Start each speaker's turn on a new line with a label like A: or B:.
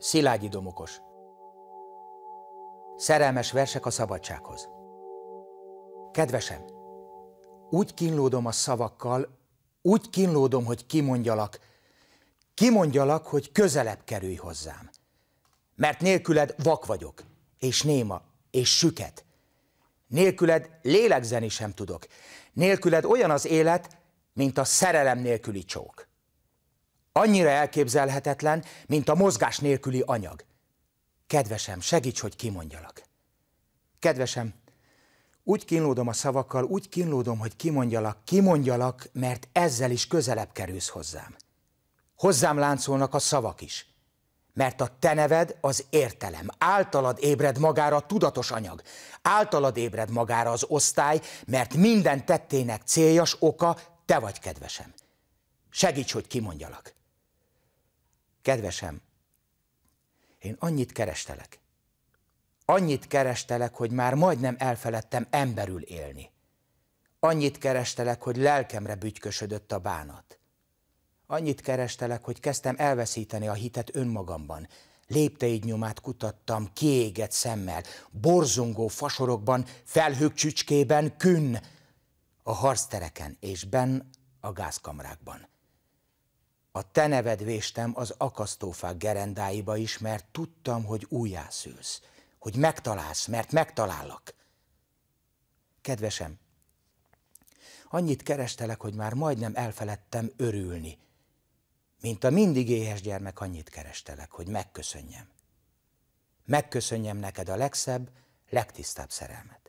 A: Szilágyi Domokos Szerelmes versek a szabadsághoz Kedvesem, úgy kínlódom a szavakkal, úgy kínlódom, hogy kimondjalak, kimondjalak, hogy közelebb kerülj hozzám. Mert nélküled vak vagyok, és néma, és süket. Nélküled lélegzeni sem tudok. Nélküled olyan az élet, mint a szerelem nélküli csók. Annyira elképzelhetetlen, mint a mozgás nélküli anyag. Kedvesem, segíts, hogy kimondjalak. Kedvesem, úgy kínlódom a szavakkal, úgy kínlódom, hogy kimondjalak, kimondjalak, mert ezzel is közelebb kerülsz hozzám. Hozzám láncolnak a szavak is. Mert a te neved az értelem. Általad ébred magára a tudatos anyag. Általad ébred magára az osztály, mert minden tettének céljas oka te vagy, kedvesem. Segíts, hogy kimondjalak. Kedvesem, én annyit kerestelek, annyit kerestelek, hogy már majdnem elfeledtem emberül élni. Annyit kerestelek, hogy lelkemre bütykösödött a bánat. Annyit kerestelek, hogy kezdtem elveszíteni a hitet önmagamban. Lépteid nyomát kutattam kiégett szemmel, borzongó fasorokban, felhők csücskében, künn, a harctereken és ben, a gázkamrákban. A te véstem az akasztófák gerendáiba is, mert tudtam, hogy újjászülsz, hogy megtalálsz, mert megtalállak. Kedvesem, annyit kerestelek, hogy már majdnem elfeledtem örülni, mint a mindig éhes gyermek annyit kerestelek, hogy megköszönjem. Megköszönjem neked a legszebb, legtisztább szerelmet.